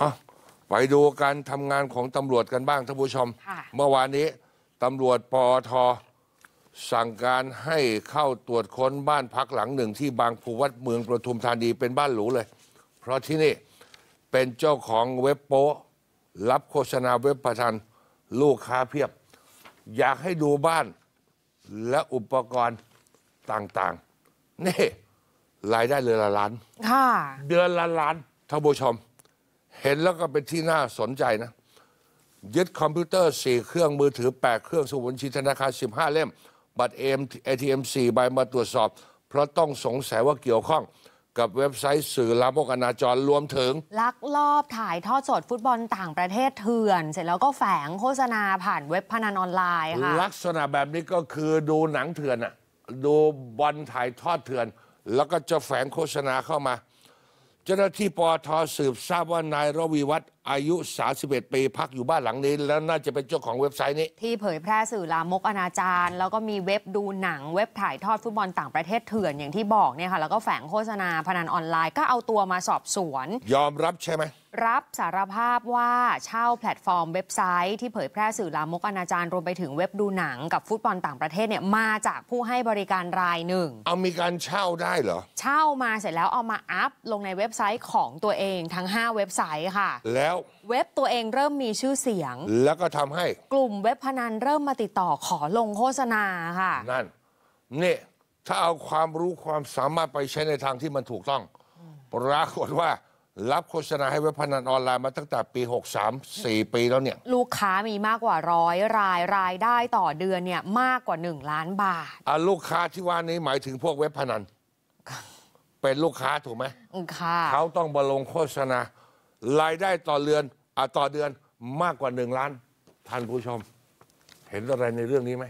อะไปดูการทำงานของตำรวจกันบ้างท่านผู้ชม เมื่อวานนี้ตำรวจปอทสั่งการให้เข้าตรวจค้นบ้านพักหลังหนึ่ง ที่บางภูวัดเมืองประทุมธานีเป็นบ้านหรูเลย เพราะที่นี่เป็นเจ้าของเว็บโป๊รับโฆษณาเว็บประทันลูกค้าเพียบ อยากให้ดูบ้านและอุปกรณ์ต่าง ๆ นี่ รายได้เดือนละล้านค่ะเดือนละล้านท่านผู้ชมเห็นแล้วก็เป็นที่น่าสนใจนะยึดคอมพิวเตอร์ 4 เครื่องมือถือ 8 เครื่องสมุดบัญชีธนาคาร15 เล่ม บัตรเอ็มเอทีเอ็มสี่ใบมาตรวจสอบ เพราะต้องสงสัยว่าเกี่ยวข้องกับเว็บไซต์ สื่อลามกอนาจรรวมถึงลักลอบถ่ายทอดสดฟุตบอลต่างประเทศเถื่อนเสร็จแล้วก็แฝงโฆษณาผ่านเว็บพนันออนไลน์ค่ะลักษณะแบบนี้ก็คือดูหนังเถื่อนอะดูบอลถ่ายทอดเถื่อน แล้วก็จะแฝงโฆษณาเข้ามาเจ้าหน้าที่ปอทสืบทราบว่านายรวีวัฒน์อายุ 31 ปีพักอยู่บ้านหลังนี้ แล้วน่าจะเป็นเจ้าของเว็บไซต์นี้ ที่เผยแพร่สื่อลามกอนาจารแล้วก็มีเว็บดูหนังเว็บถ่ายทอดฟุตบอลต่างประเทศเถื่อนอย่างที่บอกเนี่ยค่ะแล้วก็แฝงโฆษณาพนันออนไลน์ก็เอาตัวมาสอบสวน ยอมรับใช่ไหมรับสารภาพว่าเช่าแพลตฟอร์มเว็บไซต์ที่เผยแพร่สื่อลามกอนาจารรวมไปถึงเว็บดูหนังกับฟุตบอลต่างประเทศเนี่ยมาจากผู้ให้บริการรายหนึ่ง เอามีการเช่าได้เหรอ เช่ามาเสร็จแล้วเอามาอัพลงในเว็บไซต์ของตัวเองทั้ง 5 เว็บไซต์ค่ะแล้วเว็บตัวเองเริ่มมีชื่อเสียง แล้วก็ทำให้กลุ่มเว็บพนันเริ่มมาติดต่อขอลงโฆษณาค่ะ นั่นนี่ถ้าเอาความรู้ความสามารถไปใช้ในทางที่มันถูกต้องปรากฏว่ารับโฆษณาให้เว็บพนันออนไลน์มาตั้งแต่ปี 63 4 ปีแล้วเนี่ย ลูกค้ามีมากกว่าร้อยรายรายได้ต่อเดือนเนี่ยมากกว่า 1 ล้านบาทอ่าลูกค้าที่ว่านี้หมายถึงพวกเว็บพนัน เป็นลูกค้าถูกไหมค่ะเขาต้องบลงโฆษณารายได้ต่อเดือนอ่ะต่อเดือนมากกว่า 1 ล้าน ท่านผู้ชม เห็นอะไรในเรื่องนี้ไหม